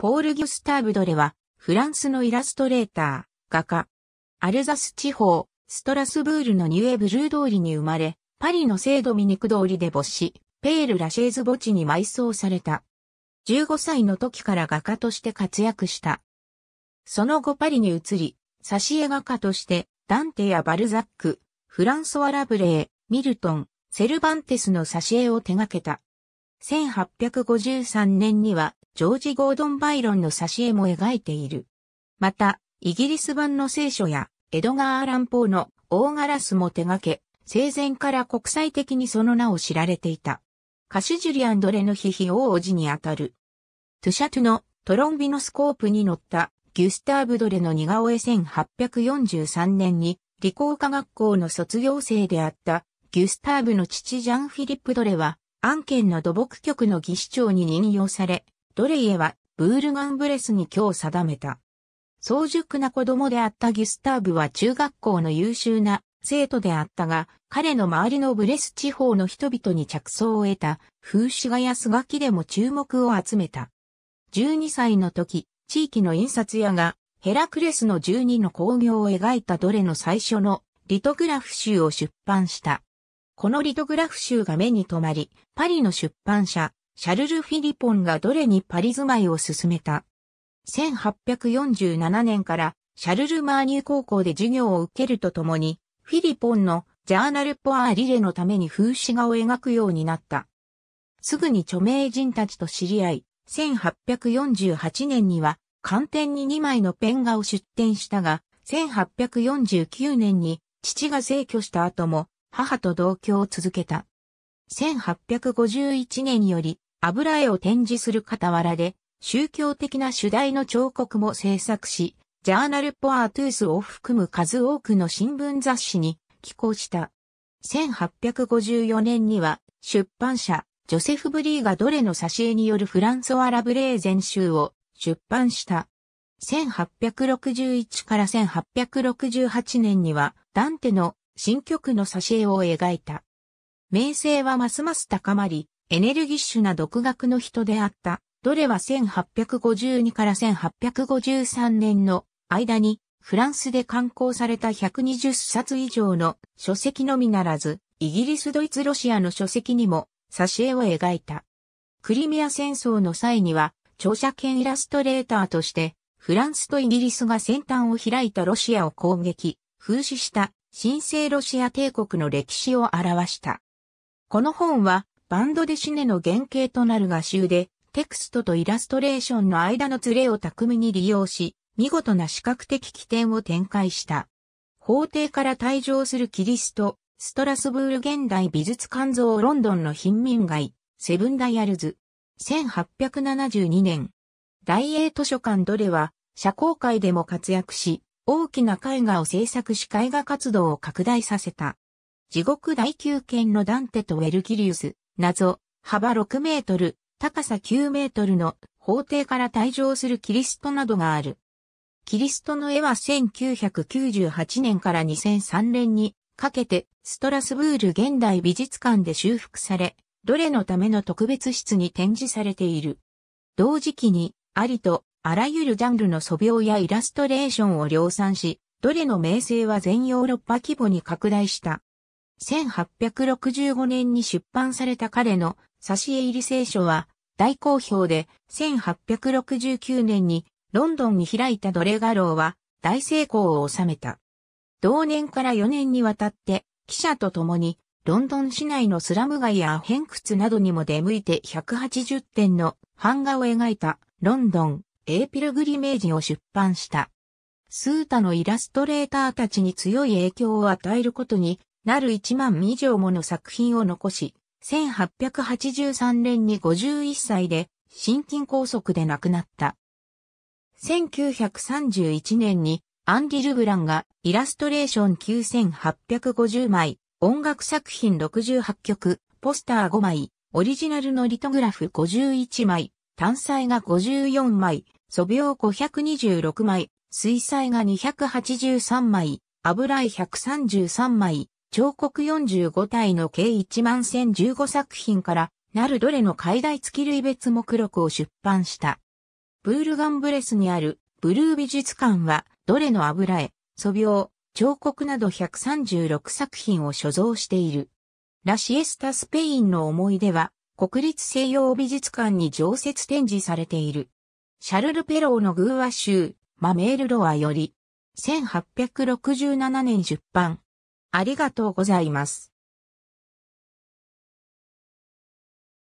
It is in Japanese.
ポール・ギュスターブ・ドレは、フランスのイラストレーター、画家。アルザス地方、ストラスブールのニュエブルー通りに生まれ、パリの聖ドミニク通りで没し、ペール・ラシェーズ墓地に埋葬された。15歳の時から画家として活躍した。その後パリに移り、挿絵画家として、ダンテやバルザック、フランソワ・ラブレー、ミルトン、セルバンテスの挿絵を手掛けた。1853年には、ジョージ・ゴードン・バイロンの挿絵も描いている。また、イギリス版の聖書や、エドガー・アラン・ポーの大ガラスも手掛け、生前から国際的にその名を知られていた。歌手ジュリアン・ドレのヒヒ王子にあたる。トゥシャトゥのトロンビノスコープに乗ったギュスターブ・ドレの似顔絵1843年に理工科学校の卒業生であったギュスターブの父ジャン・フィリップ・ドレは、案件の土木局の技師長に任用され、ドレイエはブールガンブレスに今日定めた。早熟な子供であったギスターブは中学校の優秀な生徒であったが、彼の周りのブレス地方の人々に着想を得た、風刺画やスガキでも注目を集めた。12歳の時、地域の印刷屋が、ヘラクレスの12の工業を描いたドレの最初のリトグラフ集を出版した。このリトグラフ集が目に留まり、パリの出版社、シャルル・フィリポンがどれにパリ住まいを進めた。1847年からシャルル・マーニュ高校で授業を受けるとともに、フィリポンのジャーナル・ポアー・リレのために風刺画を描くようになった。すぐに著名人たちと知り合い、1848年には、寒天に2枚のペン画を出展したが、1849年に父が逝去した後も母と同居を続けた。1851年より油絵を展示する傍らで、宗教的な主題の彫刻も制作し、ジャーナルポアートゥースを含む数多くの新聞雑誌に寄稿した。1854年には出版社ジョセフ・ブリーがドレの挿絵によるフランソワ・ラブレー全集を出版した。1861から1868年にはダンテの新曲の挿絵を描いた。名声はますます高まり、エネルギッシュな独学の人であった。ドレは1852から1853年の間にフランスで刊行された120冊以上の書籍のみならず、イギリス、ドイツ、ロシアの書籍にも挿絵を描いた。クリミア戦争の際には、著者兼イラストレーターとして、フランスとイギリスが先端を開いたロシアを攻撃、風刺した、新生ロシア帝国の歴史を表した。この本は、バンドでシネの原型となる画集で、テクストとイラストレーションの間のズレを巧みに利用し、見事な視覚的起点を展開した。法廷から退場するキリスト、ストラスブール現代美術館像ロンドンの貧民街、セブンダイアルズ。1872年。大英図書館ドレは、社交界でも活躍し、大きな絵画を制作し絵画活動を拡大させた。地獄大宮剣のダンテとウェルキリウス、謎、幅6メートル、高さ9メートルの法廷から退場するキリストなどがある。キリストの絵は1998年から2003年にかけてストラスブール現代美術館で修復され、どれのための特別室に展示されている。同時期にありとあらゆるジャンルの素描やイラストレーションを量産し、どれの名声は全ヨーロッパ規模に拡大した。1865年に出版された彼の挿絵入り聖書は大好評で1869年にロンドンに開いたドレガローは大成功を収めた。同年から4年にわたって記者と共にロンドン市内のスラム街や偏屈などにも出向いて180点の版画を描いたロンドンエーピルグリメージを出版した。スータのイラストレーターたちに強い影響を与えることになる1万以上もの作品を残し、1883年に51歳で心筋梗塞で亡くなった。1931年にアンディ・ルブランがイラストレーション9850枚、音楽作品68曲、ポスター5枚、オリジナルのリトグラフ51枚、単細が54枚、素描526枚、水彩が283枚、油絵133枚、彫刻45体の計1万1015作品からなるどれの解外付き類別目録を出版した。ブールガンブレスにあるブルー美術館はどれの油絵、素描、彫刻など136作品を所蔵している。ラシエスタ・スペインの思い出は国立西洋美術館に常設展示されている。シャルル・ペローの偶話集、マメール・ロアより、1867年出版。ありがとうございます。